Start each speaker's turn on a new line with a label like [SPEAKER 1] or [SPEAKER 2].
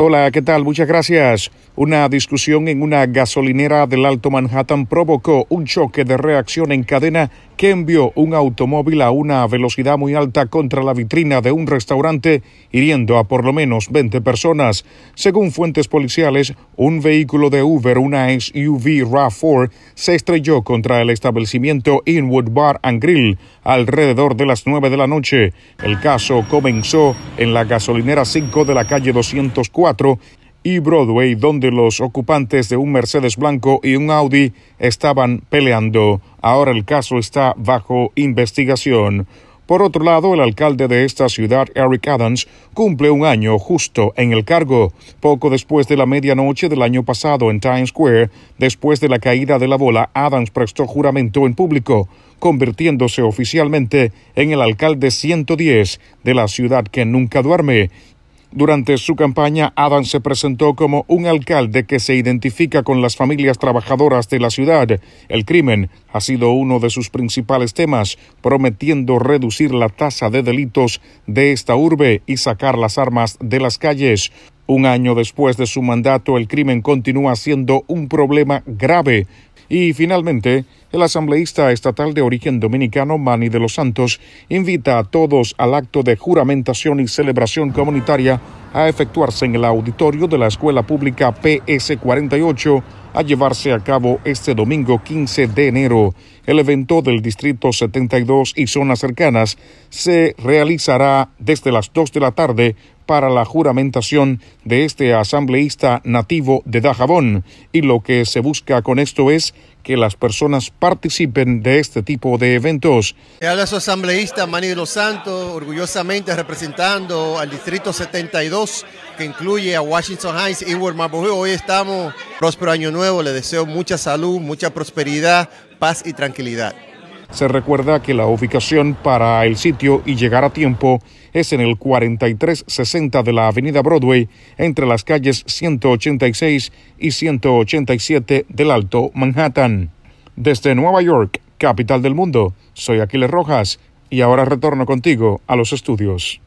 [SPEAKER 1] Hola, ¿qué tal? Muchas gracias. Una discusión en una gasolinera del Alto Manhattan provocó un choque de reacción en cadena que envió un automóvil a una velocidad muy alta contra la vitrina de un restaurante, hiriendo a por lo menos 20 personas. Según fuentes policiales, un vehículo de Uber, una SUV RAV4, se estrelló contra el establecimiento Inwood Bar and Grill alrededor de las 9 de la noche. El caso comenzó en la gasolinera 5 de la calle 204 y Broadway, donde los ocupantes de un Mercedes blanco y un Audi estaban peleando. Ahora el caso está bajo investigación. Por otro lado, el alcalde de esta ciudad, Eric Adams, cumple un año justo en el cargo, poco después de la medianoche del año pasado en Times Square, después de la caída de la bola, Adams prestó juramento en público, convirtiéndose oficialmente en el alcalde 110 de la ciudad que nunca duerme durante su campaña, Adam se presentó como un alcalde que se identifica con las familias trabajadoras de la ciudad. El crimen ha sido uno de sus principales temas, prometiendo reducir la tasa de delitos de esta urbe y sacar las armas de las calles. Un año después de su mandato, el crimen continúa siendo un problema grave. Y finalmente, el asambleísta estatal de origen dominicano Manny de los Santos invita a todos al acto de juramentación y celebración comunitaria a efectuarse en el auditorio de la Escuela Pública PS48 a llevarse a cabo este domingo 15 de enero. El evento del Distrito 72 y zonas cercanas se realizará desde las 2 de la tarde para la juramentación de este asambleísta nativo de Dajabón y lo que se busca con esto es que las personas participen de este tipo de eventos.
[SPEAKER 2] Habla su asambleísta Manny de los Santos, orgullosamente representando al Distrito 72, que incluye a Washington Heights y Marbury. Hoy estamos, próspero año nuevo, le deseo mucha salud, mucha prosperidad, paz y tranquilidad.
[SPEAKER 1] Se recuerda que la ubicación para el sitio y llegar a tiempo es en el 4360 de la Avenida Broadway, entre las calles 186 y 187 del Alto Manhattan. Desde Nueva York, capital del mundo, soy Aquiles Rojas y ahora retorno contigo a los estudios.